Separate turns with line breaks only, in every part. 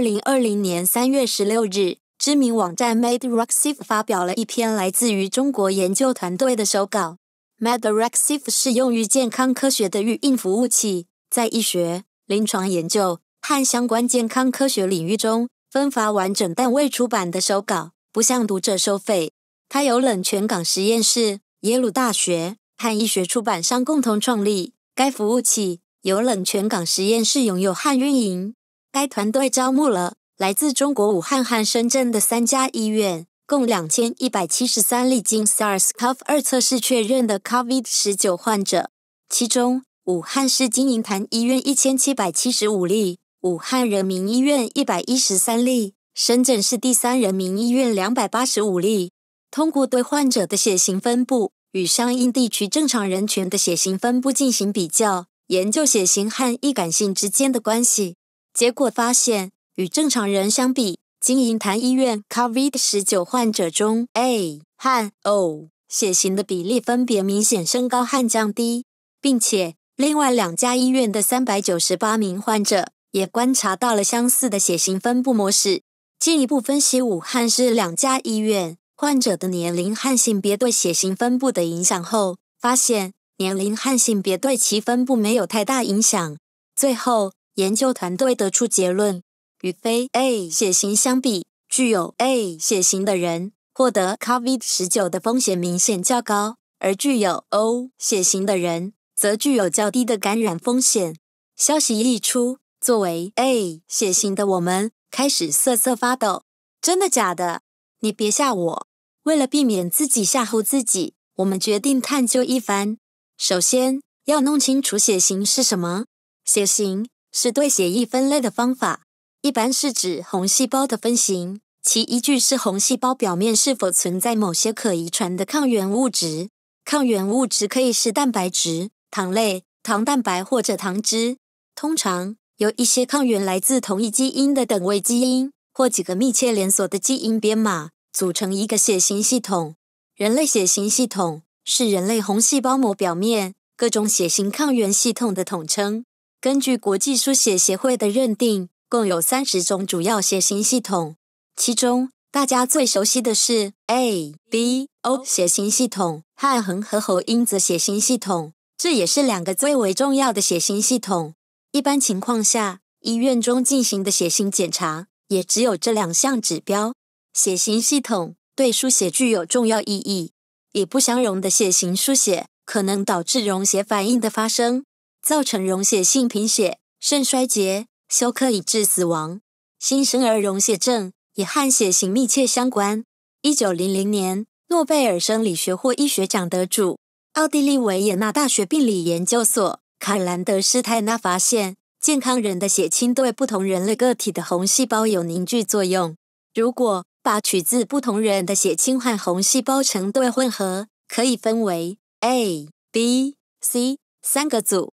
二零二零年三月十六日，知名网站 m a d r x i v 发表了一篇来自于中国研究团队的手稿。m a d r x i v 是用于健康科学的预印服务器，在医学、临床研究和相关健康科学领域中分发完整但未出版的手稿，不向读者收费。它由冷泉港实验室、耶鲁大学和医学出版商共同创立，该服务器由冷泉港实验室拥有和运营。该团队招募了来自中国武汉和深圳的三家医院，共两千一百七十三例经 SARS-CoV-2 测试确认的 COVID-19 患者，其中武汉市金银潭医院一千七百七十五例，武汉人民医院一百一十三例，深圳市第三人民医院两百八十五例。通过对患者的血型分布与相应地区正常人群的血型分布进行比较，研究血型和易感性之间的关系。结果发现，与正常人相比，金银潭医院 COVID 十九患者中 A 和 O 血型的比例分别明显升高和降低，并且另外两家医院的398名患者也观察到了相似的血型分布模式。进一步分析武汉市两家医院患者的年龄和性别对血型分布的影响后，发现年龄和性别对其分布没有太大影响。最后。研究团队得出结论：与非 A 血型相比，具有 A 血型的人获得 COVID-19 的风险明显较高，而具有 O 血型的人则具有较低的感染风险。消息一出，作为 A 血型的我们开始瑟瑟发抖。真的假的？你别吓我！为了避免自己吓唬自己，我们决定探究一番。首先，要弄清楚血型是什么？血型。是对血液分类的方法，一般是指红细胞的分型，其依据是红细胞表面是否存在某些可遗传的抗原物质。抗原物质可以是蛋白质、糖类、糖蛋白或者糖脂。通常由一些抗原来自同一基因的等位基因，或几个密切连锁的基因编码组成一个血型系统。人类血型系统是人类红细胞膜表面各种血型抗原系统的统称。根据国际书写协会的认定，共有三十种主要写形系统，其中大家最熟悉的是 A、B、O 写形系统和恒和喉因子写形系统，这也是两个最为重要的写形系统。一般情况下，医院中进行的写形检查也只有这两项指标。写形系统对书写具有重要意义，以不相容的写形书写可能导致溶血反应的发生。造成溶血性贫血、肾衰竭、休克以致死亡。新生儿溶血症也和血型密切相关。一九零零年，诺贝尔生理学或医学奖得主、奥地利维也纳大学病理研究所卡兰德施泰纳发现，健康人的血清对不同人类个体的红细胞有凝聚作用。如果把取自不同人的血清和红细胞成对混合，可以分为 A、B、C 三个组。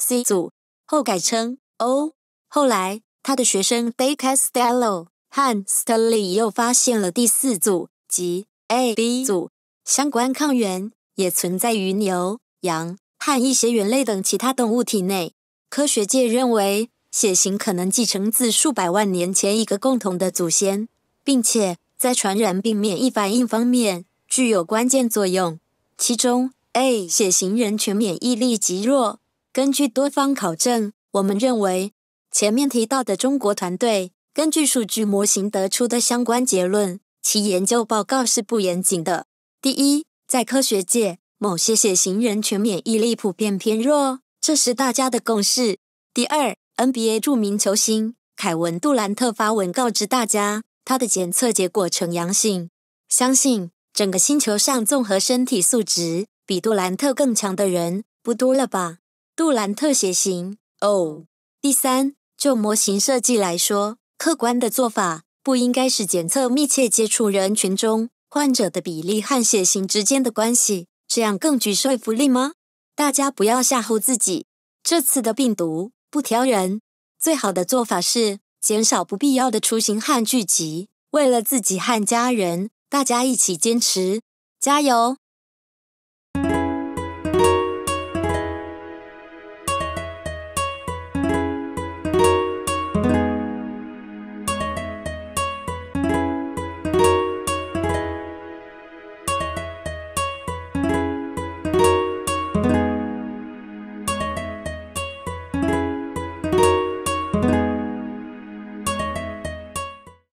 C 组后改称 O。后来，他的学生 Baker Stello 和 s t n l e y 又发现了第四组，即 AB 组相关抗原也存在于牛、羊和一些猿类等其他动物体内。科学界认为，血型可能继承自数百万年前一个共同的祖先，并且在传染病免疫反应方面具有关键作用。其中，A 血型人群免疫力极弱。根据多方考证，我们认为前面提到的中国团队根据数据模型得出的相关结论，其研究报告是不严谨的。第一，在科学界，某些血型人群免疫力普遍偏弱，这是大家的共识。第二，NBA 著名球星凯文杜兰特发文告知大家，他的检测结果呈阳性。相信整个星球上，综合身体素质比杜兰特更强的人不多了吧？杜兰特血型哦。第三，就模型设计来说，客观的做法不应该是检测密切接触人群中患者的比例和血型之间的关系，这样更具说服力吗？大家不要吓唬自己，这次的病毒不挑人。最好的做法是减少不必要的出行和聚集。为了自己和家人，大家一起坚持，加油！